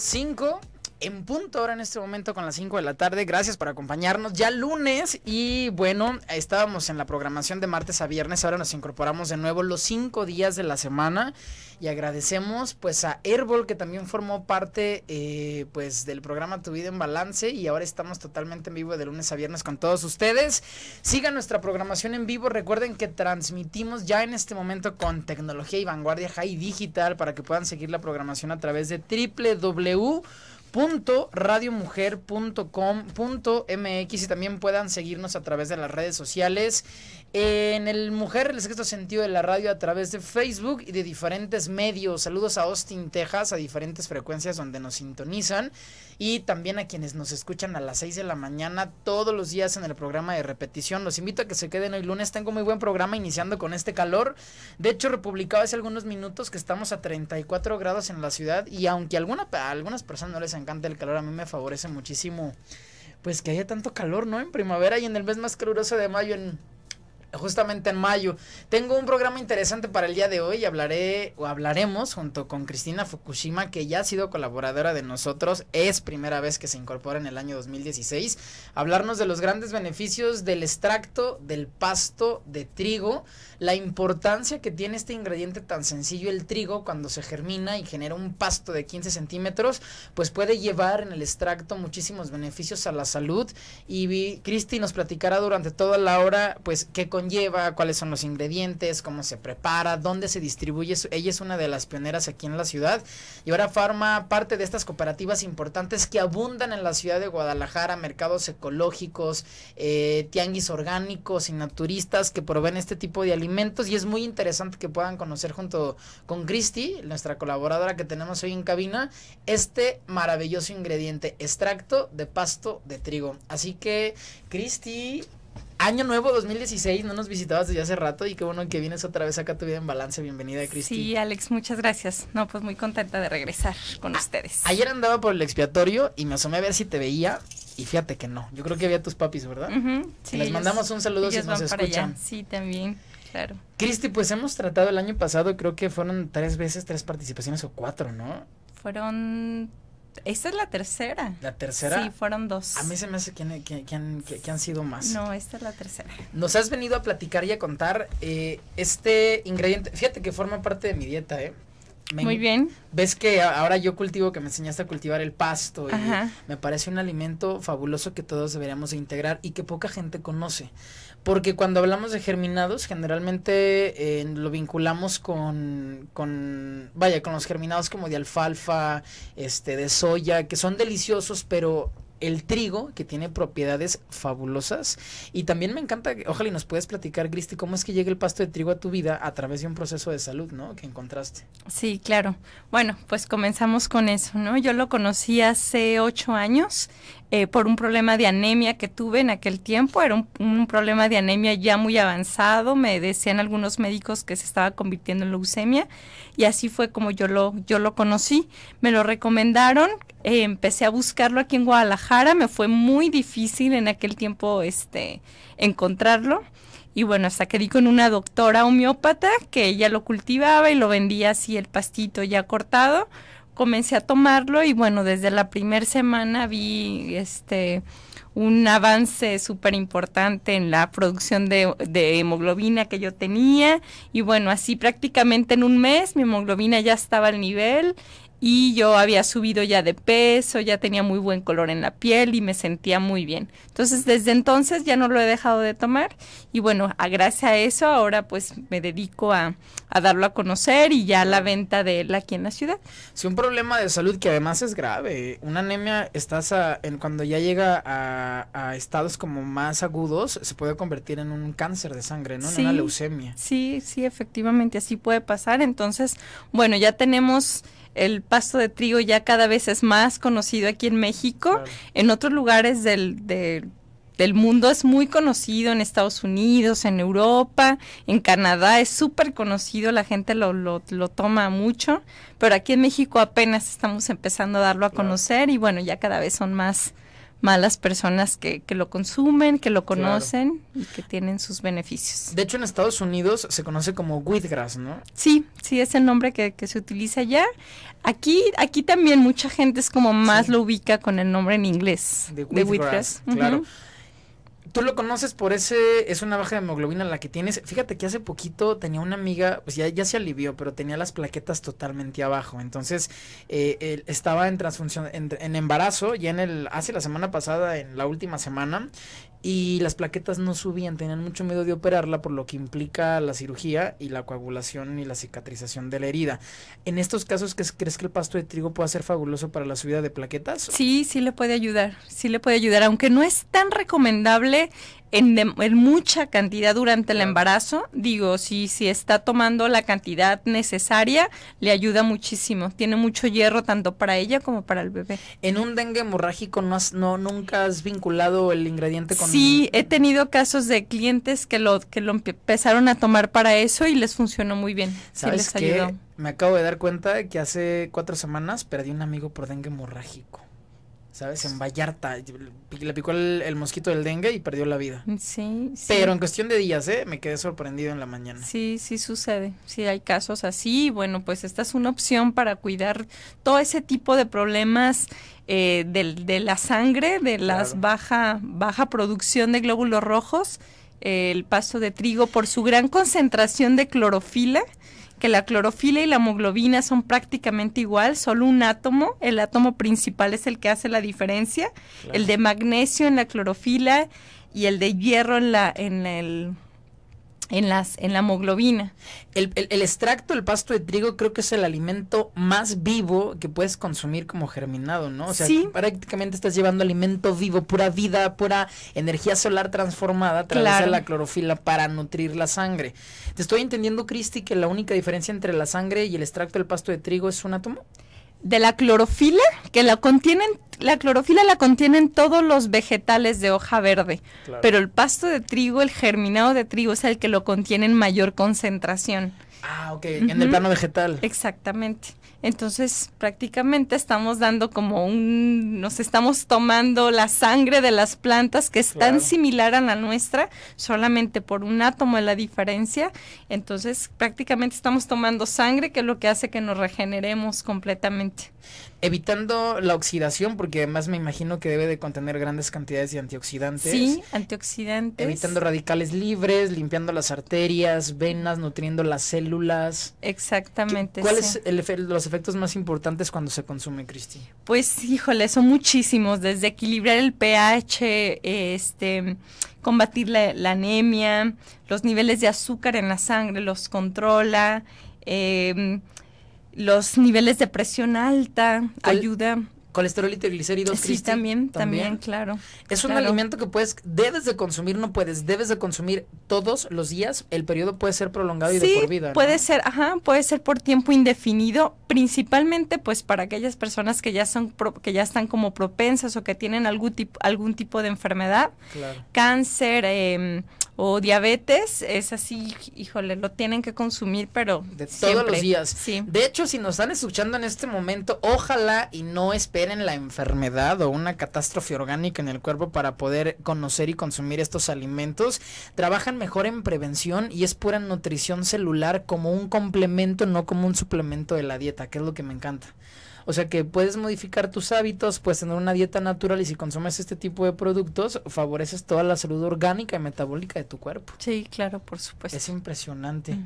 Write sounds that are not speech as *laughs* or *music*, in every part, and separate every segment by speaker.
Speaker 1: 5 en punto ahora en este momento con las 5 de la tarde. Gracias por acompañarnos. Ya lunes y bueno, estábamos en la programación de martes a viernes. Ahora nos incorporamos de nuevo los 5 días de la semana y agradecemos pues a Herbol que también formó parte eh, pues del programa Tu vida en balance y ahora estamos totalmente en vivo de lunes a viernes con todos ustedes. Sigan nuestra programación en vivo. Recuerden que transmitimos ya en este momento con tecnología y vanguardia high digital para que puedan seguir la programación a través de www radiomujer.com.mx y también puedan seguirnos a través de las redes sociales en el Mujer, el sexto sentido de la radio a través de Facebook y de diferentes medios. Saludos a Austin, Texas, a diferentes frecuencias donde nos sintonizan y también a quienes nos escuchan a las 6 de la mañana todos los días en el programa de repetición. Los invito a que se queden hoy lunes. Tengo muy buen programa iniciando con este calor. De hecho, republicado hace algunos minutos que estamos a 34 grados en la ciudad y aunque a algunas personas no les encanta el calor, a mí me favorece muchísimo pues que haya tanto calor, ¿no? En primavera y en el mes más caluroso de mayo en justamente en mayo. Tengo un programa interesante para el día de hoy. Hablaré o hablaremos junto con Cristina Fukushima, que ya ha sido colaboradora de nosotros. Es primera vez que se incorpora en el año 2016. Hablarnos de los grandes beneficios del extracto del pasto de trigo, la importancia que tiene este ingrediente tan sencillo, el trigo, cuando se germina y genera un pasto de 15 centímetros, pues puede llevar en el extracto muchísimos beneficios a la salud. Y Cristi nos platicará durante toda la hora, pues, qué lleva, cuáles son los ingredientes, cómo se prepara, dónde se distribuye. Ella es una de las pioneras aquí en la ciudad y ahora forma parte de estas cooperativas importantes que abundan en la ciudad de Guadalajara, mercados ecológicos, eh, tianguis orgánicos y naturistas que proveen este tipo de alimentos y es muy interesante que puedan conocer junto con Cristi, nuestra colaboradora que tenemos hoy en cabina, este maravilloso ingrediente, extracto de pasto de trigo. Así que, Cristi... Año Nuevo 2016, no nos visitabas desde hace rato y qué bueno que vienes otra vez acá tu vida en balance. Bienvenida, Cristi. Sí,
Speaker 2: Alex, muchas gracias. No, pues muy contenta de regresar con ustedes. Ayer
Speaker 1: andaba por el expiatorio y me asomé a ver si te veía y fíjate que no. Yo creo que había tus papis, ¿verdad? Uh sí, Les mandamos un saludo si nos escuchan.
Speaker 2: Sí, también. Claro.
Speaker 1: Cristi, pues hemos tratado el año pasado, creo que fueron tres veces, tres participaciones o cuatro, ¿no?
Speaker 2: Fueron esta es la tercera.
Speaker 1: ¿La tercera? Sí, fueron dos. A mí se me hace que, han, sido más. No,
Speaker 2: esta es la tercera.
Speaker 1: Nos has venido a platicar y a contar eh, este ingrediente. Fíjate que forma parte de mi dieta, ¿eh? Muy bien. Ves que ahora yo cultivo, que me enseñaste a cultivar el pasto. Y me parece un alimento fabuloso que todos deberíamos integrar y que poca gente conoce. Porque cuando hablamos de germinados, generalmente eh, lo vinculamos con, vaya, con los germinados como de alfalfa, este, de soya, que son deliciosos, pero el trigo, que tiene propiedades fabulosas. Y también me encanta, ojalá y nos puedes platicar, Cristi, cómo es que llega el pasto de trigo a tu vida a través de un proceso de salud, ¿no? Que encontraste. Sí, claro. Bueno,
Speaker 2: pues comenzamos con eso, ¿no? Yo lo conocí hace ocho años. Eh, por un problema de anemia que tuve en aquel tiempo. Era un, problema de anemia ya muy avanzado. Me decían algunos médicos que se estaba convirtiendo en leucemia y así fue como yo lo, yo lo conocí. Me lo recomendaron, eh, empecé a buscarlo aquí en Guadalajara. Me fue muy difícil en aquel tiempo este, encontrarlo. Y bueno, hasta que di con una doctora homeópata que ella lo cultivaba y lo vendía así el pastito ya cortado comencé a tomarlo y bueno, desde la primera semana vi este un avance súper importante en la producción de, de, hemoglobina que yo tenía y bueno, así prácticamente en un mes mi hemoglobina ya estaba al nivel y yo había subido ya de peso, ya tenía muy buen color en la piel y me sentía muy bien. Entonces desde entonces ya no lo he dejado de tomar y bueno, a gracias a eso ahora pues me dedico a, darlo a conocer y ya la venta de él aquí en la ciudad.
Speaker 1: Si sí, un problema de salud que además es grave, una anemia estás en, cuando ya llega a, a, estados como más agudos se puede convertir en un cáncer de sangre, ¿no? En una leucemia. Sí, sí, efectivamente así puede pasar. Entonces, bueno, ya tenemos el
Speaker 2: pasto de trigo ya cada vez es más conocido aquí en México. En otros lugares del, mundo es muy conocido, en Estados Unidos, en Europa, en Canadá es súper conocido, la gente lo, lo, toma mucho, pero aquí en México apenas estamos empezando a darlo a conocer y bueno, ya cada vez son más malas personas que, que, lo consumen, que lo conocen y que tienen sus beneficios.
Speaker 1: De hecho, en Estados
Speaker 2: Unidos se conoce como Whitgrass, ¿no? Sí, sí, es el nombre que, se utiliza allá. Aquí, aquí también mucha gente es como más lo ubica con el nombre en inglés. De Whitgrass, Claro
Speaker 1: tú lo conoces por ese, es una baja de hemoglobina la que tienes. Fíjate que hace poquito tenía una amiga, pues ya, ya se alivió, pero tenía las plaquetas totalmente abajo. Entonces, eh, él estaba en transfunción, en, en, embarazo, ya en el, hace la semana pasada, en la última semana, y las plaquetas no subían, tenían mucho miedo de operarla por lo que implica la cirugía y la coagulación y la cicatrización de la herida. En estos casos, ¿crees que el pasto de trigo puede ser fabuloso para la subida de plaquetas? Sí,
Speaker 2: sí le puede ayudar, sí le puede ayudar, aunque no es tan recomendable en, mucha cantidad durante el embarazo, digo, si, si está tomando la cantidad necesaria, le ayuda muchísimo. Tiene mucho hierro tanto para ella como para el bebé.
Speaker 1: ¿En un dengue hemorrágico no, no nunca has vinculado el ingrediente con Sí,
Speaker 2: he tenido casos de clientes que lo, que lo empezaron a tomar para eso y les funcionó muy bien. ¿Sabes sí les ayudó.
Speaker 1: Me acabo de dar cuenta de que hace cuatro semanas perdí un amigo por dengue hemorrágico. ¿sabes? En Vallarta, le picó el, mosquito del dengue y perdió la vida. Mm, sí, sí. Pero en cuestión de días, ¿eh? Me quedé sorprendido en la mañana.
Speaker 2: Sí, sí sucede, sí hay casos así, bueno, pues esta es una opción para cuidar todo ese tipo de problemas eh, de, la sangre, de las baja, baja producción de glóbulos rojos, el paso de trigo por su gran concentración de clorofila que la clorofila y la hemoglobina son prácticamente igual, solo un átomo, el átomo principal es el que hace la diferencia, el de magnesio en la clorofila y el de hierro en la en el en, las, en la
Speaker 1: hemoglobina. El, el, el, extracto del pasto de trigo creo que es el alimento más vivo que puedes consumir como germinado, ¿no? O sea, prácticamente estás llevando alimento vivo, pura vida, pura energía solar transformada a través de la clorofila para nutrir la sangre. ¿Te estoy entendiendo, Cristi, que la única diferencia entre la sangre y el extracto del pasto de trigo es un átomo?
Speaker 2: de la clorofila, que la contienen, la clorofila la contienen todos los vegetales de hoja verde, pero el pasto de trigo, el germinado de trigo es el que lo contiene en mayor concentración.
Speaker 1: Ah, ok, en el plano vegetal.
Speaker 2: Exactamente. Entonces, prácticamente estamos dando como un, nos estamos tomando la sangre de las plantas que es tan similar a la nuestra, solamente por un átomo de la diferencia. Entonces, prácticamente estamos tomando sangre, que es lo que hace que nos regeneremos completamente.
Speaker 1: Evitando la oxidación, porque además me imagino que debe de contener grandes cantidades de antioxidantes. Sí,
Speaker 2: antioxidantes. Evitando
Speaker 1: radicales libres, limpiando las arterias, venas, nutriendo las células. Exactamente. ¿cuál es el efecto? efectos más importantes cuando se consume, Cristi?
Speaker 2: Pues, híjole, son muchísimos, desde equilibrar el pH, este, combatir la, anemia, los niveles de azúcar en la sangre los controla, em, los niveles de presión
Speaker 1: alta, ayuda colesterol y triglicéridos. Sí, también, también, claro. Es un alimento que puedes, debes de consumir, no puedes, debes de consumir todos los días. El periodo puede ser prolongado y de por vida. Puede
Speaker 2: ser, ajá, puede ser por tiempo indefinido, principalmente pues para aquellas personas que ya son que ya están como propensas o que tienen algún tipo algún tipo de enfermedad, claro. cáncer, eh, o diabetes, es así, híjole,
Speaker 1: lo tienen que consumir, pero todos los días. Sí. De hecho, si nos están escuchando en este momento, ojalá y no esperen la enfermedad o una catástrofe orgánica en el cuerpo para poder conocer y consumir estos alimentos. Trabajan mejor en prevención y es pura nutrición celular como un complemento, no como un suplemento de la dieta, que es lo que me encanta. O sea que puedes modificar tus hábitos, puedes tener una dieta natural y si consumes este tipo de productos, favoreces toda la salud orgánica y metabólica de tu cuerpo. Sí, claro, por supuesto. Es impresionante.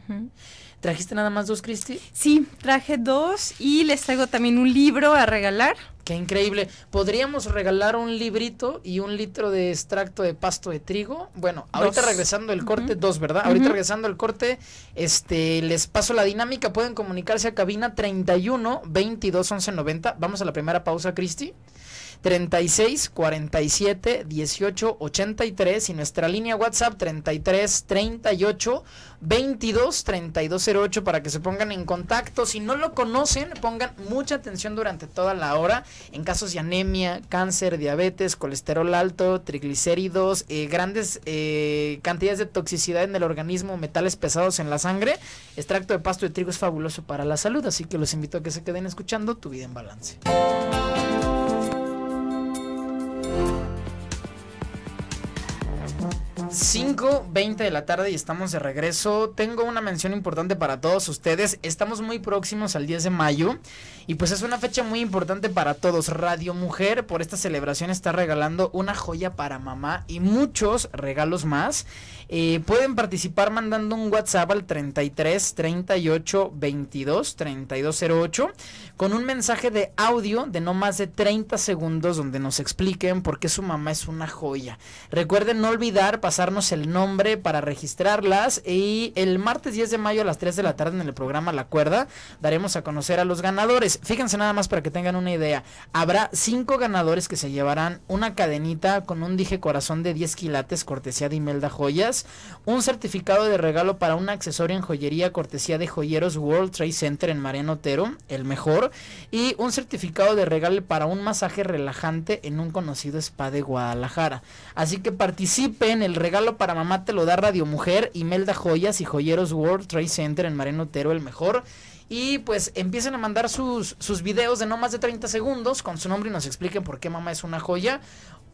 Speaker 1: ¿Trajiste nada más dos, Cristi? Sí, traje dos y les traigo también un libro a regalar. Qué increíble. ¿Podríamos regalar un librito y un litro de extracto de pasto de trigo? Bueno, ahorita regresando el corte, dos, ¿verdad? Ahorita regresando el corte, este, les paso la dinámica. Pueden comunicarse a cabina 31 22 11 90. Vamos a la primera pausa, Cristi. 36 47 18 83 y nuestra línea WhatsApp 33 38 22 3208 para que se pongan en contacto. Si no lo conocen, pongan mucha atención durante toda la hora en casos de anemia, cáncer, diabetes, colesterol alto, triglicéridos, eh, grandes eh, cantidades de toxicidad en el organismo, metales pesados en la sangre. Extracto de pasto de trigo es fabuloso para la salud, así que los invito a que se queden escuchando Tu Vida en Balance. 5.20 de la tarde y estamos de regreso. Tengo una mención importante para todos ustedes. Estamos muy próximos al 10 de mayo y pues es una fecha muy importante para todos. Radio Mujer por esta celebración está regalando una joya para mamá y muchos regalos más. Eh, pueden participar mandando un WhatsApp al 33 38 22 3208 con un mensaje de audio de no más de 30 segundos donde nos expliquen por qué su mamá es una joya. Recuerden no olvidar pasarnos el nombre para registrarlas y el martes 10 de mayo a las 3 de la tarde en el programa La Cuerda daremos a conocer a los ganadores. Fíjense nada más para que tengan una idea. Habrá 5 ganadores que se llevarán una cadenita con un dije corazón de 10 quilates cortesía de Imelda Joyas un certificado de regalo para un accesorio en joyería cortesía de Joyeros World Trade Center en Mariano Otero, el mejor, y un certificado de regalo para un masaje relajante en un conocido spa de Guadalajara. Así que participen, el regalo para mamá te lo da Radio Mujer, Imelda Joyas y Joyeros World Trade Center en Mariano Otero, el mejor. Y pues empiecen a mandar sus, sus videos de no más de 30 segundos con su nombre y nos expliquen por qué mamá es una joya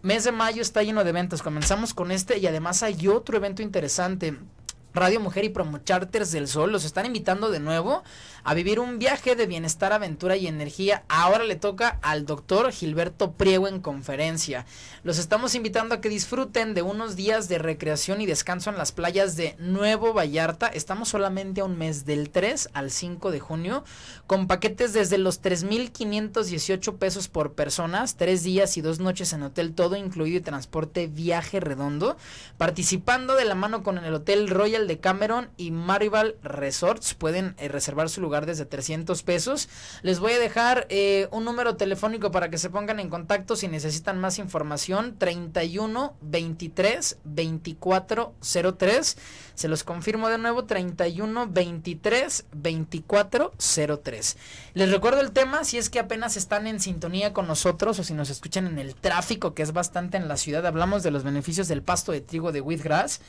Speaker 1: Mes de mayo está lleno de eventos. Comenzamos con este y además hay otro evento interesante. Radio Mujer y Promo Charters del Sol los están invitando de nuevo a vivir un viaje de bienestar, aventura y energía. Ahora le toca al doctor Gilberto Priego en conferencia. Los estamos invitando a que disfruten de unos días de recreación y descanso en las playas de Nuevo Vallarta. Estamos solamente a un mes del 3 al 5 de junio con paquetes desde los 3.518 pesos por personas, tres días y dos noches en hotel, todo incluido y transporte viaje redondo, participando de la mano con el Hotel Royal de Cameron y Maribal Resorts. Pueden eh, reservar su lugar desde 300 pesos. Les voy a dejar eh, un número telefónico para que se pongan en contacto si necesitan más información. 31 23 24 03. Se los confirmo de nuevo. 31 23 24 03. Les recuerdo el tema si es que apenas están en sintonía con nosotros o si nos escuchan en el tráfico que es bastante en la ciudad. Hablamos de los beneficios del pasto de trigo de wheatgrass.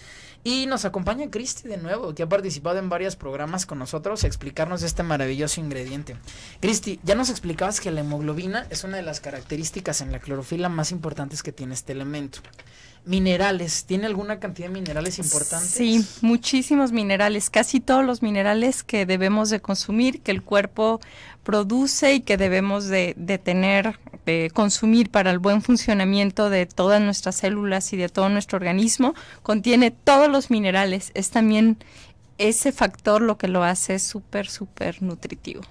Speaker 1: Y nos acompaña Cristi de nuevo, que ha participado en varios programas con nosotros, a explicarnos este maravilloso ingrediente. Cristi, ya nos explicabas que la hemoglobina es una de las características en la clorofila más importantes que tiene este elemento. Minerales, ¿tiene alguna cantidad de minerales importantes? Sí,
Speaker 2: muchísimos minerales, casi todos los minerales que debemos de consumir, que el cuerpo produce y que debemos de, tener, de consumir para el buen funcionamiento de todas nuestras células y de todo nuestro organismo, contiene todos los minerales. Es también ese factor lo que lo hace súper, súper nutritivo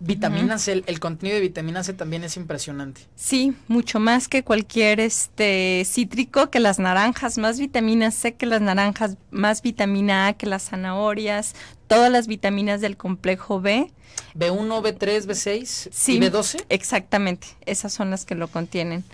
Speaker 1: vitamina C, el, contenido de vitamina C también es impresionante.
Speaker 2: Sí, mucho más que cualquier este cítrico, que las naranjas, más vitamina C que las naranjas, más vitamina A que las zanahorias, todas las vitaminas del complejo B.
Speaker 1: B1, B3, B6 y B12.
Speaker 2: Exactamente, esas son las que lo contienen.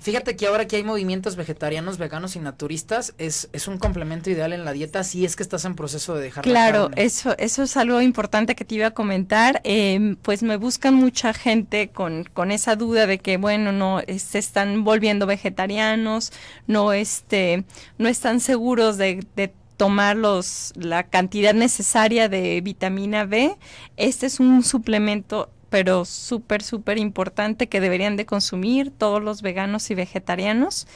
Speaker 1: Fíjate que ahora que hay movimientos vegetarianos, veganos y naturistas, es, es un complemento ideal en la dieta si es que estás en proceso de dejar Claro, la
Speaker 2: carne. eso eso es algo importante que te iba a comentar. Em, pues me buscan mucha gente con, con esa duda de que, bueno, no eh, se están volviendo vegetarianos, no, este, no están seguros de, de tomar la cantidad necesaria de vitamina B. Este es un suplemento pero súper, súper importante que deberían de consumir todos los veganos y vegetarianos.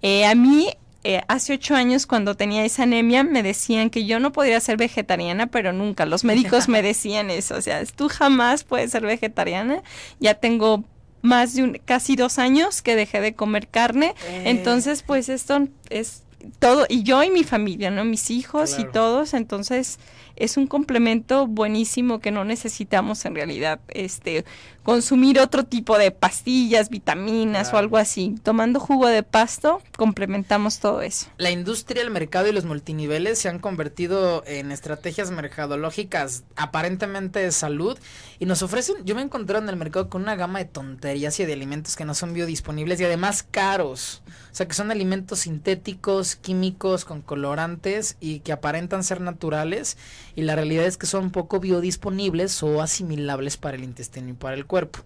Speaker 2: Eh, a mí, eh, hace ocho años cuando tenía esa anemia, me decían que yo no podría ser vegetariana, pero nunca. Los médicos me *laughs* decían eso, o sea, tú jamás puedes ser vegetariana. Ya tengo más de un, casi dos años que dejé de comer carne, eh. entonces pues esto es todo, y yo y mi familia, ¿no? Mis hijos y todos, entonces es un complemento buenísimo que no necesitamos en realidad este consumir otro tipo de pastillas, vitaminas o algo así. Tomando jugo de pasto complementamos todo eso.
Speaker 1: La industria, el mercado y los multiniveles se han convertido en estrategias mercadológicas aparentemente de salud y nos ofrecen, yo me encontré en el mercado con una gama de tonterías y de alimentos que no son biodisponibles y además caros. O sea, que son alimentos sintéticos, químicos, con colorantes y que aparentan ser naturales y la realidad es que son poco biodisponibles o asimilables para el intestino y para el cuerpo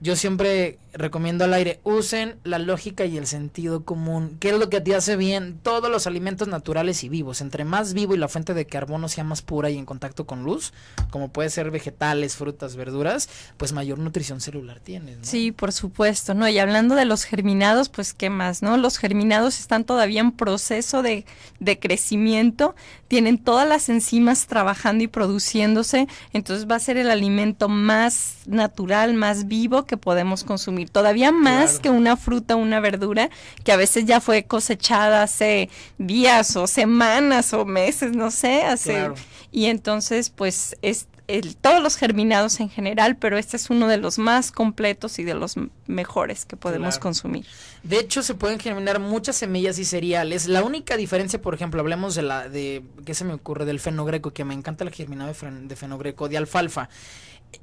Speaker 1: yo siempre recomiendo al aire, usen la lógica y el sentido común. ¿Qué es lo que a ti hace bien? Todos los alimentos naturales y vivos. Entre más vivo y la fuente de carbono sea más pura y en contacto con luz, como puede ser vegetales, frutas, verduras, pues mayor nutrición celular tienes.
Speaker 2: Sí, por supuesto, ¿no? Y hablando de los germinados, pues qué más, ¿no? Los germinados están todavía en proceso de, de crecimiento, tienen todas las enzimas trabajando y produciéndose, entonces va a ser el alimento más natural, más vivo que podemos consumir, todavía más que una fruta, una verdura, que a veces ya fue cosechada hace días o semanas o meses, no sé, hace... Y entonces, pues, es el, todos los germinados en general, pero este es uno de los más
Speaker 1: completos y de los mejores que podemos consumir. De hecho, se pueden germinar muchas semillas y cereales. La única diferencia, por ejemplo, hablemos de la de qué se me ocurre del fenogreco, que me encanta el germinado de fenogreco, de alfalfa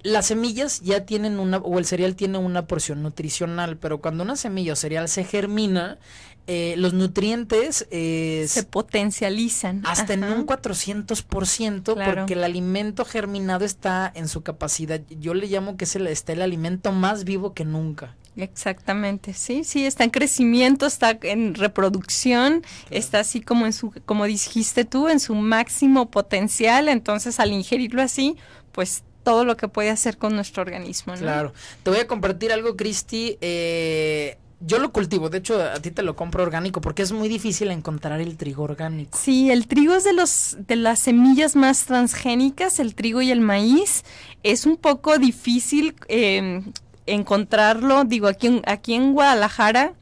Speaker 1: las semillas ya tienen una, o el cereal tiene una porción nutricional, pero cuando una semilla o cereal se germina, eh, los nutrientes eh, se potencializan hasta en un 400% porque el alimento germinado está en su capacidad. Yo le llamo que es el, está el alimento más vivo que nunca.
Speaker 2: Exactamente, sí, sí, está en crecimiento, está en reproducción, está así como en su, como dijiste tú, en su máximo potencial,
Speaker 1: entonces al ingerirlo así, pues todo lo que puede hacer con nuestro organismo. Claro. Te voy a compartir algo, Cristi. Eh, yo lo cultivo, de hecho a ti te lo compro orgánico porque es muy difícil encontrar el trigo orgánico.
Speaker 2: Sí, el trigo es de los de las semillas más transgénicas, el trigo y el maíz. Es un poco difícil eh, encontrarlo, digo, aquí aquí en Guadalajara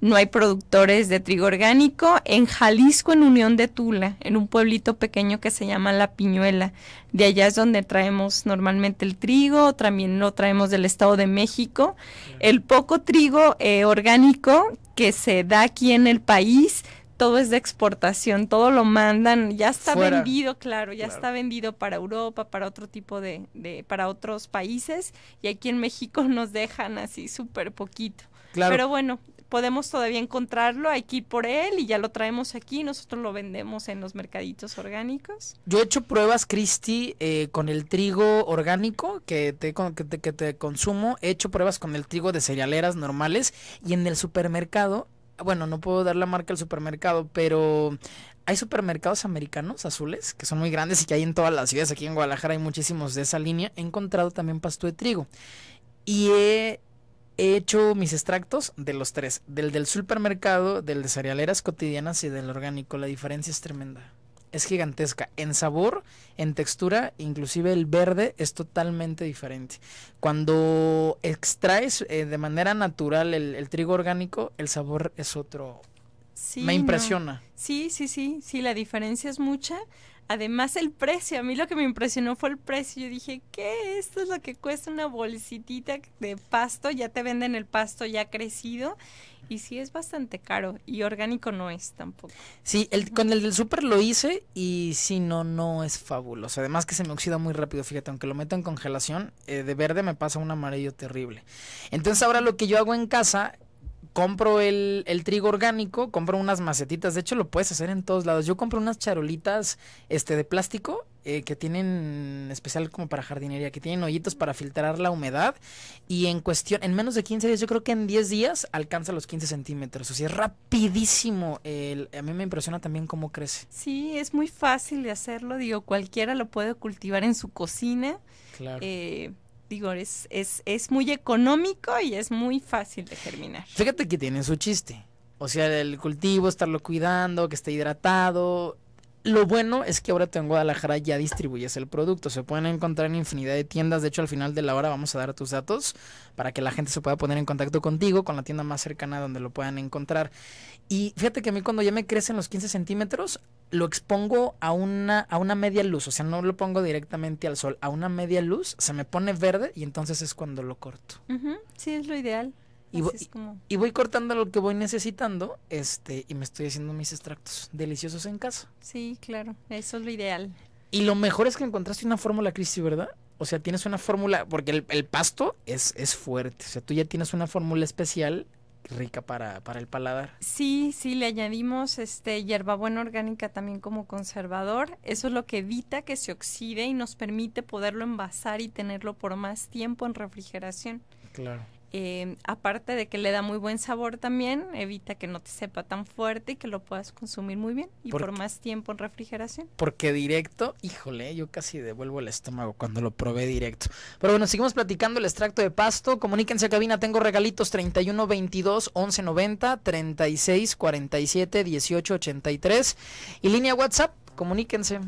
Speaker 2: no hay productores de trigo orgánico. En Jalisco, en Unión de Tula, en un pueblito pequeño que se llama La Piñuela, de allá es donde traemos normalmente el trigo, también lo traemos del Estado de México. El poco trigo eh, orgánico que se da aquí en el país, todo es de exportación, todo lo mandan, ya está vendido, claro, ya está vendido para Europa, para otro tipo de, para otros países, y aquí en México *laughs* nos dejan así súper poquito. Claro. Pero bueno, podemos todavía encontrarlo aquí por él y ya lo traemos aquí, nosotros lo vendemos en los mercaditos orgánicos.
Speaker 1: Yo he hecho pruebas, Cristi, eh, con el trigo orgánico que te, que, te, consumo, he hecho pruebas con el trigo de cerealeras normales y en el supermercado, bueno, no puedo dar la marca al supermercado, pero hay supermercados americanos azules que son muy grandes y que hay en todas las ciudades. Aquí en Guadalajara hay muchísimos de esa línea. He encontrado también pasto de trigo. Y he he hecho mis extractos de los tres, del del supermercado, del de cerealeras cotidianas y del orgánico. La diferencia es tremenda. Es gigantesca. En sabor, en textura, inclusive el verde es totalmente diferente. Cuando extraes eh, de manera natural el, trigo orgánico, el sabor es otro. Me impresiona.
Speaker 2: Sí, sí, sí, sí, la diferencia es mucha. Además el precio, a mí lo que me impresionó fue el precio. Yo dije, ¿qué? Esto es lo que cuesta una bolsitita de pasto, ya te venden el pasto ya crecido y sí es bastante caro y orgánico
Speaker 1: no es tampoco. Sí, el, con el del súper lo hice y sí, no, no es fabuloso. Además que se me oxida muy rápido, fíjate, aunque lo meto en congelación, eh, de verde me pasa un amarillo terrible. Entonces ahora lo que yo hago en casa compro el, trigo orgánico, compro unas macetitas, de hecho lo puedes hacer en todos lados. Yo compro unas charolitas este de plástico eh, que tienen especial como para jardinería, que tienen hoyitos para filtrar la humedad y en cuestión, en menos de 15 días, yo creo que en 10 días alcanza los 15 centímetros, o sea, es rapidísimo. El, a mí me impresiona también cómo crece.
Speaker 2: Sí, es muy fácil de hacerlo, digo, cualquiera lo puede cultivar en su cocina. Claro. Eh, digo, es, es, es muy económico y es muy fácil de germinar.
Speaker 1: Fíjate que tiene su chiste. O sea, el cultivo, estarlo cuidando, que esté hidratado, lo bueno es que ahora en Guadalajara ya distribuyes el producto. Se pueden encontrar en infinidad de tiendas. De hecho, al final de la hora vamos a dar tus datos para que la gente se pueda poner en contacto contigo, con la tienda más cercana donde lo puedan encontrar. Y fíjate que a mí cuando ya me crecen los 15 centímetros, lo expongo a una, a una media luz. O sea, no lo pongo directamente al sol. A una media luz se me pone verde y entonces es cuando lo corto.
Speaker 2: Sí, es lo ideal. Y
Speaker 1: voy, cortando lo que voy necesitando este y me estoy haciendo mis extractos deliciosos en casa.
Speaker 2: Sí, claro, eso es lo ideal.
Speaker 1: Y lo mejor es que encontraste una fórmula, Cristi, ¿verdad? O sea, tienes una fórmula, porque el, pasto es, es, fuerte, o sea, tú ya tienes una fórmula especial rica para, para el paladar.
Speaker 2: Sí, sí, le añadimos este hierbabuena orgánica también como conservador. Eso es lo que evita que se oxide y nos permite poderlo envasar y tenerlo por más tiempo en refrigeración. Claro. Em, aparte de que le da muy buen sabor también, evita que no te sepa tan fuerte y que lo puedas consumir muy bien y por, más tiempo en refrigeración.
Speaker 1: Porque directo, híjole, yo casi devuelvo el estómago cuando lo probé directo. Pero bueno, seguimos platicando el extracto de pasto. Comuníquense a cabina, tengo regalitos 31 22 11 90 36 47 18 83 y línea WhatsApp, comuníquense.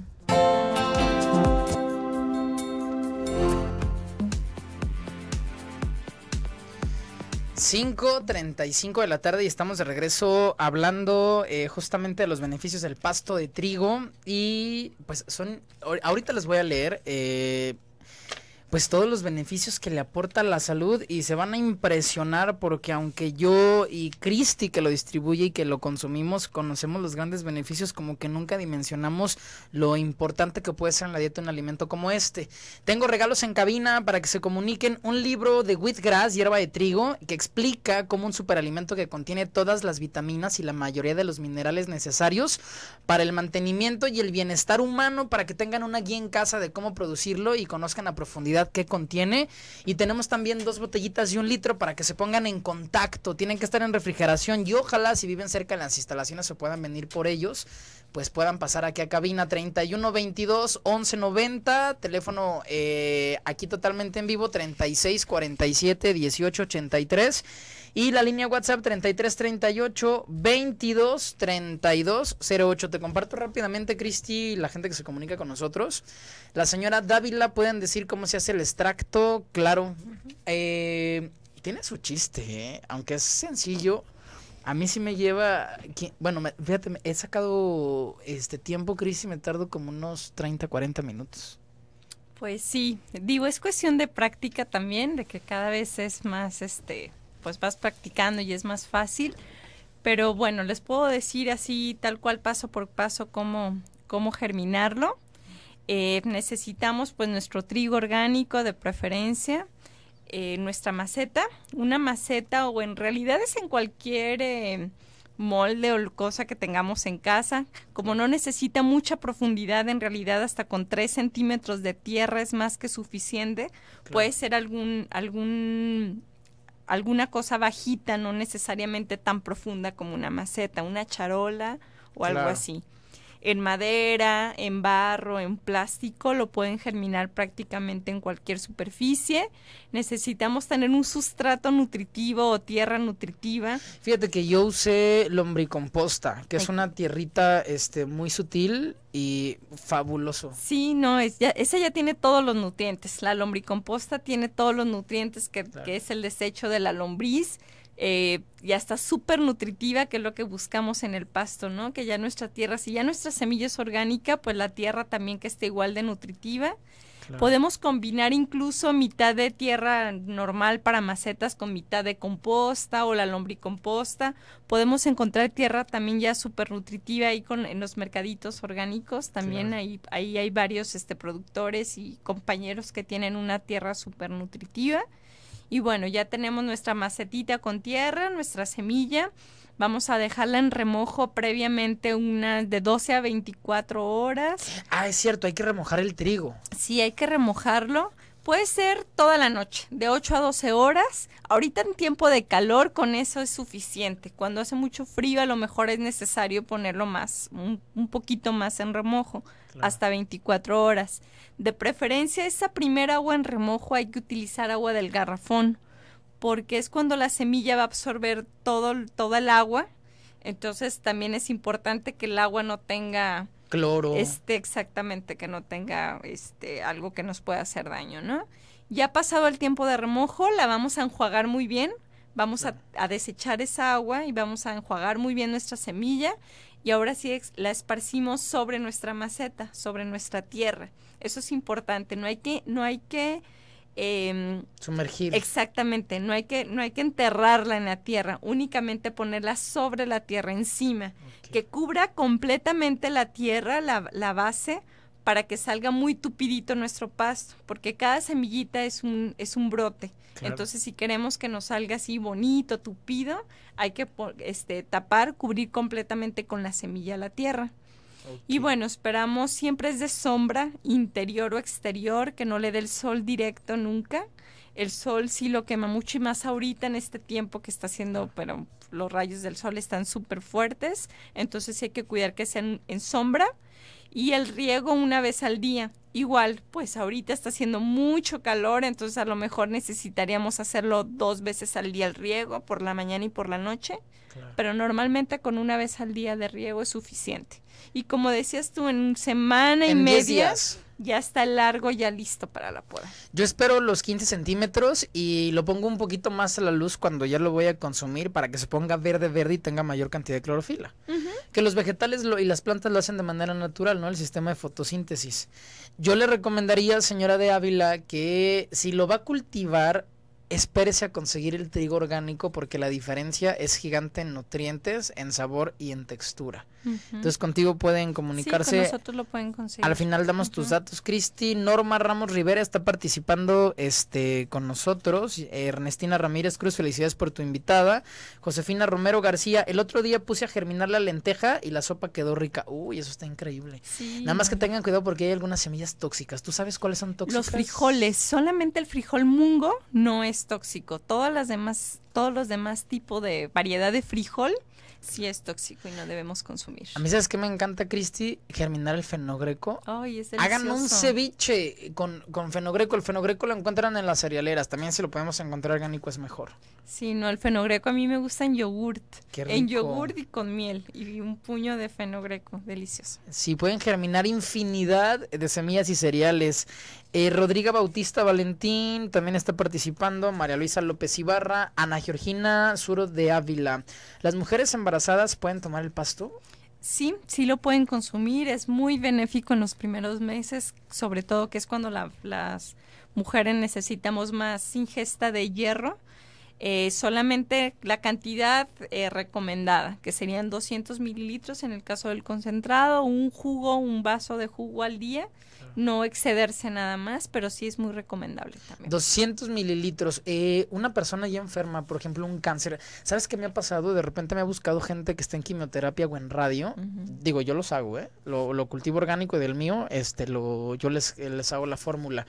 Speaker 1: 5.35 de la tarde y estamos de regreso hablando eh, justamente de los beneficios del pasto de trigo y pues son, ahorita les voy a leer eh, pues todos los beneficios que le aporta la salud y se van a impresionar porque aunque yo y Cristi que lo distribuye y que lo consumimos conocemos los grandes beneficios como que nunca dimensionamos lo importante que puede ser en la dieta un alimento como este. Tengo regalos en cabina para que se comuniquen un libro de wheatgrass, hierba de trigo, que explica cómo un superalimento que contiene todas las vitaminas y la mayoría de los minerales necesarios para el mantenimiento y el bienestar humano para que tengan una guía en casa de cómo producirlo y conozcan a profundidad que contiene. Y tenemos también dos botellitas y un litro para que se pongan en contacto. Tienen que estar en refrigeración y ojalá si viven cerca de las instalaciones se puedan venir por ellos pues puedan pasar aquí a cabina 11 90 teléfono eh, aquí totalmente en vivo 18 83 y la línea WhatsApp 38 22 32 08. Te comparto rápidamente, Cristi, la gente que se comunica con nosotros. La señora Dávila, ¿pueden decir cómo se hace el extracto? Claro. eh, tiene su chiste, ¿eh? aunque es sencillo, a mí sí me lleva, bueno, fíjate, he sacado este tiempo, Cris, y me tardo como unos 30, 40 minutos.
Speaker 2: Pues sí, digo, es cuestión de práctica también, de que cada vez es más, este, pues vas practicando y es más fácil. Pero bueno, les puedo decir así, tal cual, paso por paso, cómo, cómo germinarlo. Eh, necesitamos pues nuestro trigo orgánico de preferencia. Eh, nuestra maceta, una maceta o en realidad es en cualquier eh, molde o cosa que tengamos en casa, como no necesita mucha profundidad, en realidad hasta con 3 centímetros de tierra es más que suficiente, puede ser algún, algún alguna cosa bajita, no necesariamente tan profunda como una maceta, una charola o algo así en madera, en barro, en plástico, lo pueden germinar prácticamente en cualquier superficie. Necesitamos tener un sustrato
Speaker 1: nutritivo o tierra nutritiva. Fíjate que yo usé lombricomposta, que es una tierrita este muy sutil y fabuloso. Sí, no, es
Speaker 2: esa ya tiene todos los nutrientes. La lombricomposta tiene todos los nutrientes que, que es el desecho de la lombriz eh, ya está súper nutritiva, que es lo que buscamos en el pasto, ¿no? Que ya nuestra tierra, si ya nuestra semilla es orgánica, pues la tierra también que esté igual de nutritiva. Podemos combinar incluso mitad de tierra normal para macetas con mitad de composta o la lombricomposta. Podemos encontrar tierra también ya súper nutritiva ahí con, en los mercaditos orgánicos. También ahí, hay varios este, productores y compañeros que tienen una tierra súper nutritiva. Y bueno, ya tenemos nuestra macetita con tierra, nuestra semilla. Vamos a dejarla en remojo previamente una de 12 a 24 horas.
Speaker 1: Ah, es cierto, hay que remojar el trigo.
Speaker 2: Sí, hay que remojarlo. Puede ser toda la noche, de 8 a 12 horas. Ahorita en tiempo de calor con eso es suficiente. Cuando hace mucho frío a lo mejor es necesario ponerlo más, un, poquito más en remojo, hasta 24 horas. De preferencia esa primera agua en remojo hay que utilizar agua del garrafón, porque es cuando la semilla va a absorber todo, toda el agua. Entonces también es importante que el agua no tenga
Speaker 1: cloro. Este,
Speaker 2: exactamente, que no tenga este, algo que nos pueda hacer daño, ¿no? Ya pasado el tiempo de remojo, la vamos a enjuagar muy bien, vamos a, a desechar esa agua y vamos a enjuagar muy bien nuestra semilla y ahora sí la esparcimos sobre nuestra maceta, sobre nuestra tierra. Eso es importante, no hay que, no hay que Em, sumergir. Exactamente, no hay, que, no hay que enterrarla en la tierra, únicamente ponerla sobre la tierra, encima, que cubra completamente la tierra, la, base, para que salga muy tupidito nuestro pasto, porque cada semillita es un, es un brote. Entonces, si queremos que nos salga así bonito, tupido, hay que este, tapar, cubrir completamente con la semilla la tierra. Y bueno, esperamos siempre es de sombra, interior o exterior, que no le dé el sol directo nunca. El sol sí lo quema mucho y más ahorita en este tiempo que está haciendo, pero los rayos del sol están súper fuertes, entonces hay que cuidar que sean en sombra y el riego una vez al día. Igual, pues ahorita está haciendo mucho calor, entonces a lo mejor necesitaríamos hacerlo dos veces al día el riego, por la mañana y por la noche, pero normalmente con una vez al día de riego es suficiente. Y como decías tú, en semana y media ya está largo, ya listo para la poda.
Speaker 1: Yo espero los 15 centímetros y lo pongo un poquito más a la luz cuando ya lo voy a consumir para que se ponga ponga verde, verde y tenga mayor cantidad de clorofila. Que los vegetales y las plantas lo hacen de manera natural, ¿no? El sistema de fotosíntesis. Yo le recomendaría, señora de Ávila, que si lo va a cultivar, espérese a conseguir el trigo orgánico porque la diferencia es gigante en nutrientes, en sabor y en textura. Entonces contigo pueden comunicarse. nosotros lo pueden conseguir. Al final damos tus datos. Cristi, Norma Ramos Rivera está participando este con nosotros. Ernestina Ramírez Cruz, felicidades por tu invitada. Josefina Romero García, el otro día puse a germinar la lenteja y la sopa quedó rica. Uy, eso está increíble. Nada más que tengan cuidado porque hay algunas semillas tóxicas. ¿Tú sabes cuáles son tóxicas? Los
Speaker 2: frijoles, solamente el frijol mungo no es tóxico. Todas las demás todos los demás tipos de variedad de frijol si es tóxico y no debemos
Speaker 1: consumir. A mí, ¿sabes que me encanta, Cristi? Germinar el fenogreco.
Speaker 2: Hagan un ceviche
Speaker 1: con, fenogreco. El fenogreco lo encuentran en las cerealeras. También si lo podemos encontrar orgánico es mejor.
Speaker 2: Sí, no, el fenogreco a mí me gusta en yogurt. En yogurt y con miel. Y un puño de fenogreco. Delicioso.
Speaker 1: Sí, pueden germinar infinidad de semillas y cereales. Eh, Bautista Valentín también está participando. María Luisa López Ibarra. Ana Georgina Suro de Ávila. ¿Las mujeres embarazadas pueden tomar el pasto?
Speaker 2: Sí, sí lo pueden consumir. Es muy benéfico en los primeros meses, sobre todo que es cuando las mujeres necesitamos más ingesta de hierro. Eh, solamente la cantidad eh, recomendada, que serían 200 mililitros en el caso del concentrado, un jugo, un vaso de jugo al día no excederse nada más, pero sí es muy recomendable
Speaker 1: también. 200 mililitros. Eh, una persona ya enferma, por ejemplo, un cáncer. ¿Sabes qué me ha pasado? De repente me ha buscado gente que está en quimioterapia o en radio. Digo, yo los hago, ¿eh? Lo, cultivo orgánico del mío, este, lo, yo les, les hago la fórmula.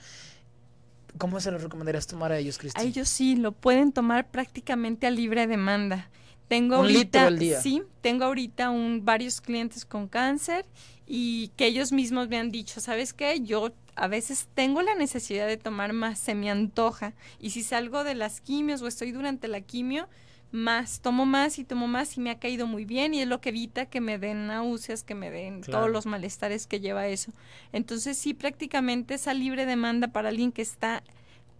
Speaker 1: ¿Cómo se los recomendarías tomar a ellos, Cristina? A ellos sí, lo pueden tomar
Speaker 2: prácticamente a libre demanda. Tengo ahorita, sí, tengo ahorita un, varios clientes con cáncer y que ellos mismos me han dicho, ¿sabes qué? Yo a veces tengo la necesidad de tomar más, se me antoja. Y si salgo de las quimios o estoy durante la quimio, más, tomo más y tomo más y me ha caído muy bien y es lo que evita que me den náuseas, que me den todos los malestares que lleva eso. Entonces sí, prácticamente esa libre demanda para alguien que está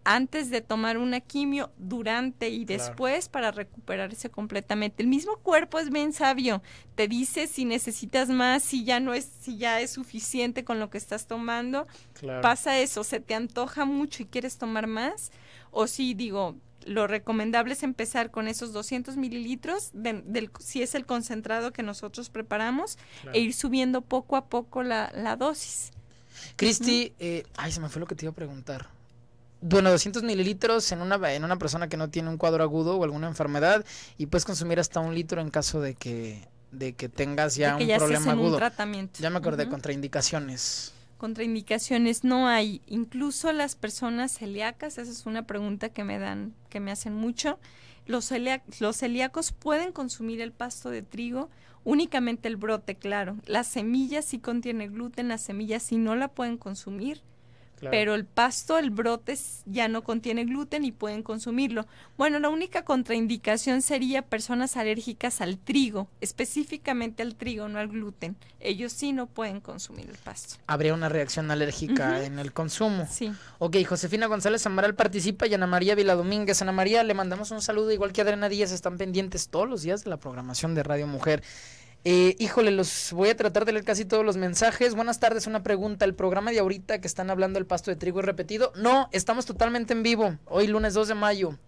Speaker 2: antes de tomar una quimio, durante y después para recuperarse completamente. El mismo cuerpo es bien sabio, te dice si necesitas más, si ya no es, si ya es suficiente con lo que estás tomando. Pasa eso, se te antoja mucho y quieres tomar más, o si digo, lo recomendable es empezar con esos 200 mililitros, del, si es el concentrado que nosotros preparamos, e ir subiendo poco a poco la, la dosis. Cristi,
Speaker 1: eh, ay, se me fue lo que te iba a preguntar bueno, 200 mililitros en una, en una persona que no tiene un cuadro agudo o alguna enfermedad y puedes consumir hasta un litro en caso de que, de que tengas ya un problema agudo. tratamiento. Ya me acordé, contraindicaciones.
Speaker 2: Contraindicaciones no hay. Incluso las personas celíacas, esa es una pregunta que me dan, que me hacen mucho. Los, los celíacos pueden consumir el pasto de trigo, únicamente el brote, claro. Las semillas sí contiene gluten, las semillas sí no la pueden consumir pero el pasto, el brote ya no contiene gluten y pueden consumirlo. Bueno, la única contraindicación sería personas alérgicas al trigo, específicamente al trigo, no al gluten. Ellos sí no pueden consumir el pasto.
Speaker 1: Habría una reacción alérgica en el consumo. Sí. Ok, Josefina González Amaral participa y Ana María Vila Ana María, le mandamos un saludo, igual que Adriana Díaz, están pendientes todos los días de la programación de Radio Mujer. Eh, híjole, los voy a tratar de leer casi todos los mensajes. Buenas tardes, una pregunta. ¿El programa de ahorita que están hablando del pasto de trigo es repetido? No, estamos totalmente en vivo. Hoy lunes 2 de mayo.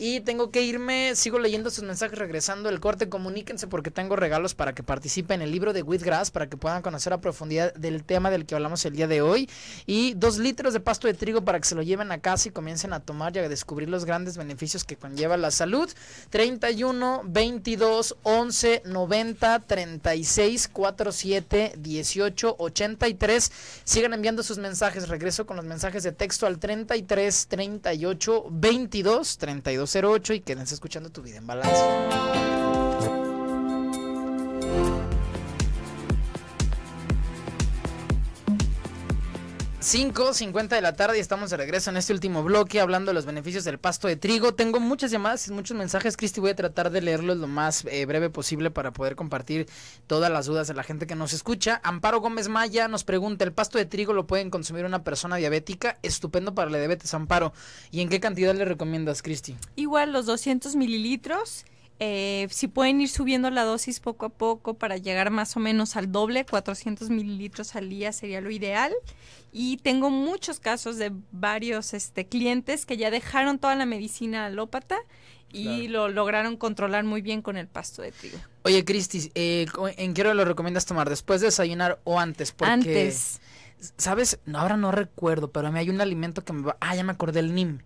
Speaker 1: Y tengo que irme, sigo leyendo sus mensajes regresando el corte. Comuníquense porque tengo regalos para que participen en el libro de With Grass para que puedan conocer a profundidad del tema del que hablamos el día de hoy. Y dos litros de pasto de trigo para que se lo lleven a casa y comiencen a tomar y a descubrir los grandes beneficios que conlleva la salud. 31 22 11 90 36 47 18 83. Sigan enviando sus mensajes. Regreso con los mensajes de texto al 33 38 22 32 08 y quédense escuchando tu vida en balance. 5.50 de la tarde y estamos de regreso en este último bloque hablando de los beneficios del pasto de trigo. Tengo muchas llamadas y muchos mensajes, Cristi. Voy a tratar de leerlos lo más eh, breve posible para poder compartir todas las dudas de la gente que nos escucha. Amparo Gómez Maya nos pregunta, ¿el pasto de trigo lo pueden consumir una persona diabética? Estupendo para la diabetes, Amparo. ¿Y en qué cantidad le recomiendas, Cristi?
Speaker 2: Igual los 200 mililitros. Eh, si pueden ir subiendo la dosis poco a poco para llegar más o menos al doble, 400 mililitros al día sería lo ideal. Y tengo muchos casos de varios este, clientes que ya dejaron toda la medicina alópata y lo lograron controlar muy bien con el pasto de trigo.
Speaker 1: Oye, Cristis, eh, ¿en qué hora lo recomiendas tomar? ¿Después de desayunar o antes? Porque... Antes. ¿Sabes? Ahora no recuerdo, pero a mí hay un alimento que me va. Ah, ya me acordé el NIM.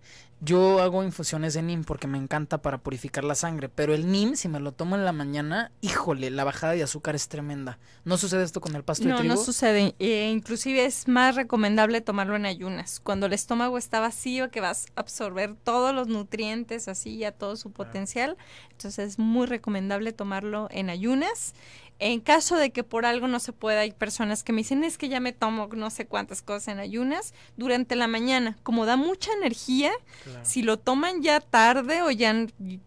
Speaker 1: Yo hago infusiones de NIM porque me encanta para purificar la sangre, pero el NIM, si me lo tomo en la mañana, híjole, la bajada de azúcar es tremenda. ¿No sucede esto con el pasto no, de trigo? No, no
Speaker 2: sucede. e inclusive es más recomendable tomarlo en ayunas. Cuando el estómago está vacío, que vas a absorber todos los nutrientes así a todo su ah. potencial. Entonces es muy recomendable tomarlo en ayunas. En caso de que por algo no se pueda, hay personas que me dicen, es que ya me tomo no sé cuántas cosas en ayunas durante la mañana. Como da mucha energía, si lo toman ya tarde o ya,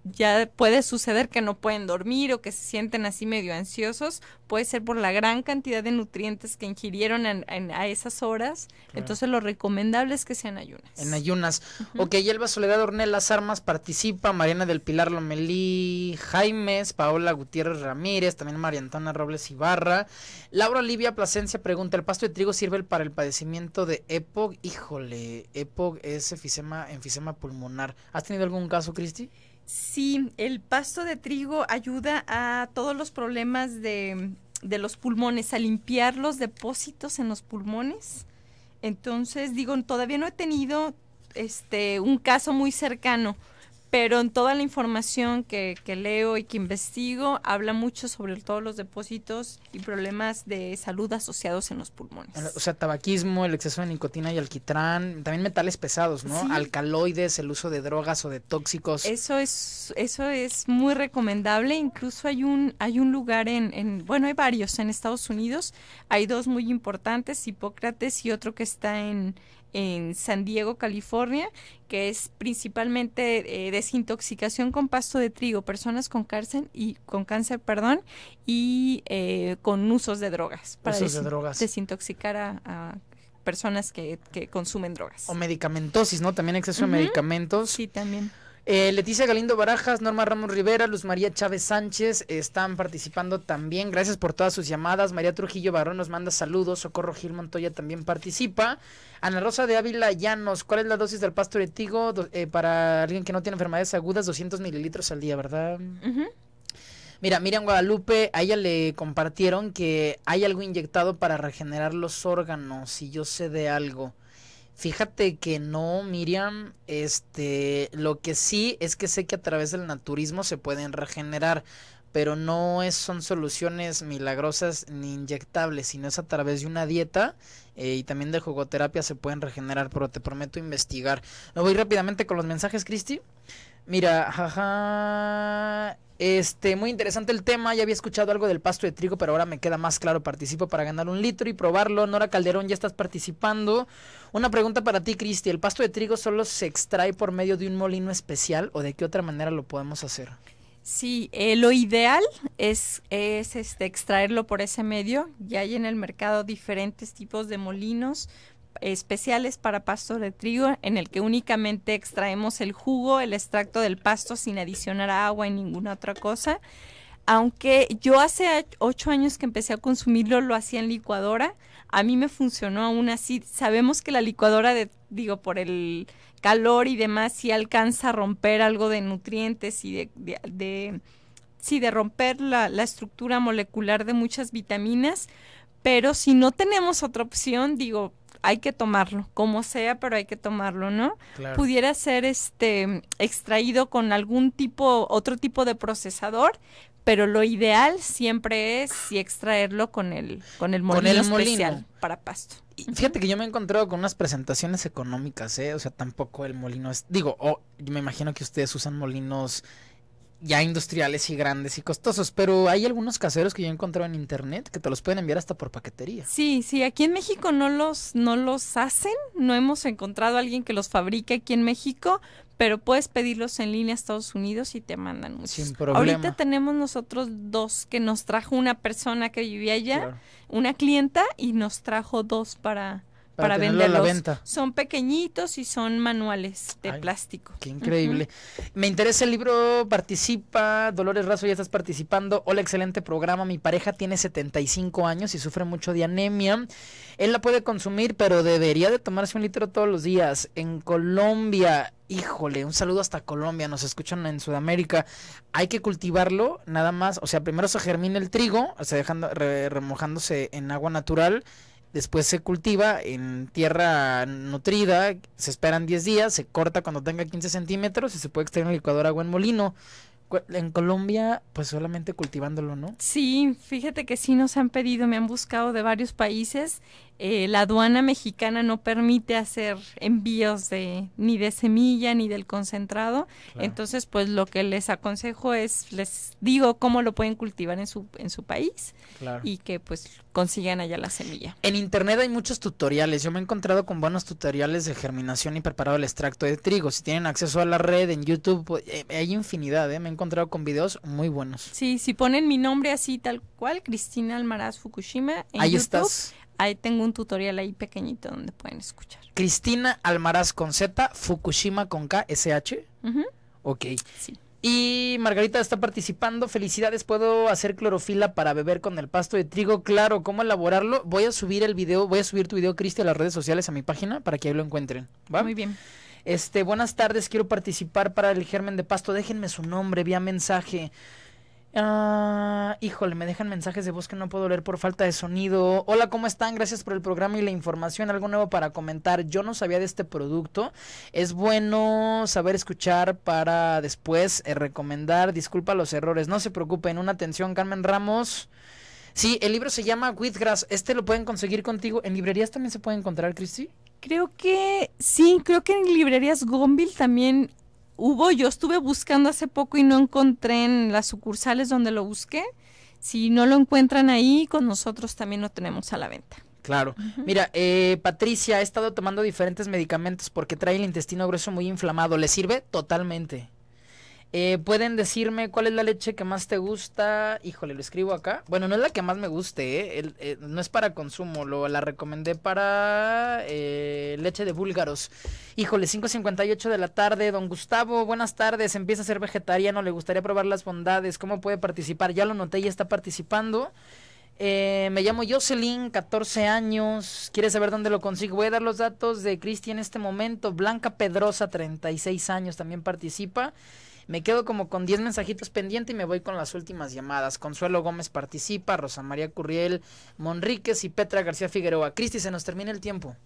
Speaker 2: ya puede suceder que no pueden dormir o que se sienten así medio ansiosos, puede ser por la gran cantidad de nutrientes que ingirieron a esas horas. Entonces lo recomendable es que sean ayunas.
Speaker 1: En ayunas. Ok, Elba Soledad Ornel Las Armas participa, Mariana del Pilar Lomelí, Jaimes, Paola Gutiérrez Ramírez, también María Robles Ibarra. Laura Olivia Plasencia pregunta, ¿el pasto de trigo sirve para el padecimiento de EPOC? Híjole, EPOC es enfisema, enfisema pulmonar. ¿Has tenido algún caso, Cristi?
Speaker 2: Sí, el pasto de trigo ayuda a todos los problemas de, los pulmones, a limpiar los depósitos en los pulmones. Entonces, digo, todavía no he tenido este un caso muy cercano, pero en toda la información que, que, leo y que investigo, habla mucho sobre todos los depósitos y problemas de salud asociados en los pulmones.
Speaker 1: O sea, tabaquismo, el exceso de nicotina y alquitrán, también metales pesados, ¿no? Alcaloides, el uso de drogas o de tóxicos. Eso
Speaker 2: es, eso es muy recomendable. Incluso hay un, hay un lugar en, en, bueno, hay varios en Estados Unidos. Hay dos muy importantes, Hipócrates y otro que está en, en San Diego, California, que es principalmente eh, desintoxicación con pasto de trigo, personas con cáncer y con cáncer, perdón, y eh, con usos de drogas para usos de drogas. desintoxicar a, personas que, que,
Speaker 1: consumen drogas. O medicamentosis, ¿no? También exceso de medicamentos. Sí, también. Eh, Leticia Galindo Barajas, Norma Ramos Rivera, Luz María Chávez Sánchez están participando también. Gracias por todas sus llamadas. María Trujillo Barón nos manda saludos. Socorro Gil Montoya también participa. Ana Rosa de Ávila Llanos, ¿cuál es la dosis del pasto eh, para alguien que no tiene enfermedades agudas? 200 mililitros al día, ¿verdad? Mira, Miriam Guadalupe, a ella le compartieron que hay algo inyectado para regenerar los órganos, si yo sé de algo. Fíjate que no, Miriam. Este, lo que sí es que sé que a través del naturismo se pueden regenerar, pero no es, son soluciones milagrosas ni inyectables, sino es a través de una dieta eh, y también de jugoterapia se pueden regenerar, pero te prometo investigar. Me voy rápidamente con los mensajes, Cristi. Mira, jaja. Este, muy interesante el tema. Ya había escuchado algo del pasto de trigo, pero ahora me queda más claro. Participo para ganar un litro y probarlo. Nora Calderón, ya estás participando. Una pregunta para ti, Cristi. ¿El pasto de trigo solo se extrae por medio de un molino especial o de qué otra manera lo podemos hacer?
Speaker 2: Sí, eh, lo ideal es, es este, extraerlo por ese medio. Ya hay en el mercado diferentes tipos de molinos especiales para pasto de trigo en el que únicamente extraemos el jugo, el extracto del pasto sin adicionar agua y ninguna otra cosa. Aunque yo hace ocho años que empecé a consumirlo, lo hacía en licuadora. A mí me funcionó aún así. Sabemos que la licuadora, de, digo, por el calor y demás, sí alcanza a romper algo de nutrientes y de, de romper la, la estructura molecular de muchas vitaminas pero si no tenemos otra opción, digo, hay que tomarlo, como sea, pero hay que tomarlo, ¿no? Claro. Pudiera ser este extraído con algún tipo, otro tipo de procesador, pero lo ideal siempre es si extraerlo con el, con el molino, especial para pasto.
Speaker 1: fíjate que yo me he encontrado con unas presentaciones económicas, ¿eh? O sea, tampoco el molino es. Digo, o yo me imagino que ustedes usan molinos ya industriales y grandes y costosos, pero hay algunos caseros que yo he encontrado en internet que te los pueden enviar hasta por paquetería.
Speaker 2: Sí, sí, aquí en México no los no los hacen, no hemos encontrado a alguien que los fabrique aquí en México, pero puedes pedirlos en línea a Estados Unidos y te mandan muchos. Sin problema. Ahorita tenemos nosotros dos que nos trajo una persona que vivía allá, una clienta y nos trajo dos para
Speaker 1: para, venderlos.
Speaker 2: Son pequeñitos y son manuales de plástico.
Speaker 1: Qué increíble. Me interesa el libro, participa, Dolores Razo, ya estás participando. Hola, excelente programa. Mi pareja tiene 75 años y sufre mucho de anemia. Él la puede consumir, pero debería de tomarse un litro todos los días. En Colombia, híjole, un saludo hasta Colombia, nos escuchan en Sudamérica. Hay que cultivarlo, nada más. O sea, primero se germina el trigo, o sea, dejando, remojándose en agua natural después se cultiva en tierra nutrida, se esperan 10 días, se corta cuando tenga 15 centímetros y se puede extraer en Ecuador o en molino. En Colombia, pues solamente cultivándolo, ¿no?
Speaker 2: Sí, fíjate que sí nos han pedido, me han buscado de varios países eh, la aduana mexicana no permite hacer envíos de ni de semilla ni del concentrado. Entonces, pues lo que les aconsejo es, les digo cómo lo pueden cultivar en su, en su país y que pues consigan allá la semilla.
Speaker 1: En internet hay muchos tutoriales. Yo me he encontrado con buenos tutoriales de germinación y preparado el extracto de trigo. Si tienen acceso a la red en YouTube, pues, eh, hay infinidad. Eh. Me he encontrado con videos muy buenos.
Speaker 2: Sí, si ponen mi nombre así tal cual, Cristina Almaraz Fukushima. En Ahí YouTube, estás Ahí tengo un tutorial ahí pequeñito donde pueden escuchar.
Speaker 1: Cristina Almaraz con Z, Fukushima con K, Ok. Sí. Y Margarita está participando. Felicidades, puedo hacer clorofila para beber con el pasto de trigo. Claro, ¿cómo elaborarlo? Voy a subir el video, voy a subir tu video, Cristi, a las redes sociales, a mi página, para que ahí lo encuentren. ¿va? Muy bien. Este, buenas tardes, quiero participar para el germen de pasto. Déjenme su nombre, vía mensaje. Ah, híjole, me dejan mensajes de voz que no puedo leer por falta de sonido. Hola, ¿cómo están? Gracias por el programa y la información. Algo nuevo para comentar. Yo no sabía de este producto. Es bueno saber escuchar para después eh, recomendar. Disculpa los errores. No se preocupen. Una atención, Carmen Ramos. Sí, el libro se llama grass Este lo pueden conseguir contigo. ¿En librerías también se puede encontrar, Cristi? Creo
Speaker 2: que sí, creo que en librerías Gombil también hubo, yo estuve buscando hace poco y no encontré en las sucursales donde lo busqué. Si no lo encuentran ahí, con nosotros también lo tenemos a la venta.
Speaker 1: Claro. Mira, eh, Patricia ha estado tomando diferentes medicamentos porque trae el intestino grueso muy inflamado. ¿Le sirve? Totalmente. Eh, Pueden decirme cuál es la leche que más te gusta. Híjole, lo escribo acá. Bueno, no es la que más me guste, ¿eh? Eh, no es para consumo. Lo, la recomendé para eh, leche de búlgaros. Híjole, 5.58 de la tarde. Don Gustavo, buenas tardes. Empieza a ser vegetariano. Le gustaría probar las bondades. ¿Cómo puede participar? Ya lo noté, ya está participando. Eh, me llamo Jocelyn, 14 años. ¿Quieres saber dónde lo consigo? Voy a dar los datos de Cristi en este momento. Blanca Pedrosa, 36 años, también participa. Me quedo como con 10 mensajitos pendiente y me voy con las últimas llamadas. Consuelo Gómez participa, Rosa María Curriel Monríquez y Petra García Figueroa. Cristi, se nos termina el tiempo.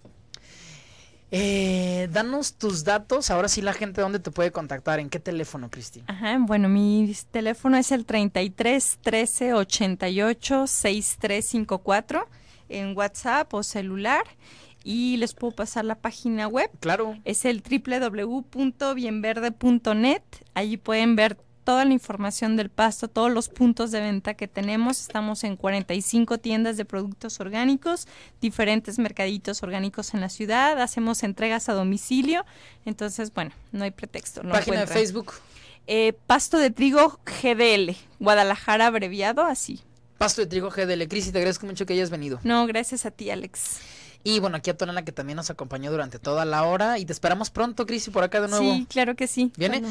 Speaker 1: Eh, danos tus datos, ahora sí la gente dónde te puede contactar, en qué teléfono, Cristi.
Speaker 2: bueno, mi teléfono es el 33 13 88 6354 en WhatsApp o celular y les puedo pasar la página web. Claro. Es el www.bienverde.net. Allí pueden ver toda la información del pasto, todos los puntos de venta que tenemos. Estamos en 45 tiendas de productos orgánicos, diferentes mercaditos orgánicos en la ciudad. Hacemos entregas a domicilio. Entonces, bueno, no hay pretexto. No página de Facebook. Eh, pasto
Speaker 1: de trigo GDL, Guadalajara abreviado así. Pasto de trigo GDL. Cris, te agradezco mucho que hayas venido. No, gracias a ti, Alex. Y bueno, aquí a nena que también nos acompañó durante toda la hora. Y te esperamos pronto, Cristi por acá de nuevo. Sí, claro que sí. Viene.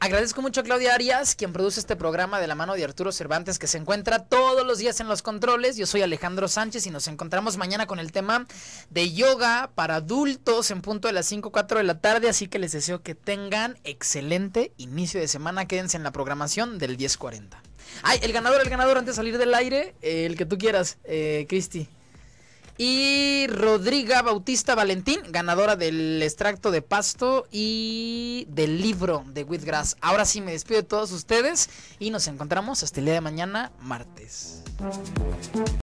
Speaker 1: Agradezco mucho a Claudia Arias, quien produce este programa de la mano de Arturo Cervantes, que se encuentra todos los días en los controles. Yo soy Alejandro Sánchez y nos encontramos mañana con el tema de yoga para adultos en punto de las 5, 4 de la tarde. Así que les deseo que tengan excelente inicio de semana. Quédense en la programación del 1040. Ay, el ganador, el ganador antes de salir del aire, el que tú quieras, eh, Cristi. Y Rodriga Bautista Valentín, ganadora del extracto de pasto y del libro de Wheatgrass. Ahora sí me despido de todos ustedes y nos encontramos hasta el día de mañana, martes.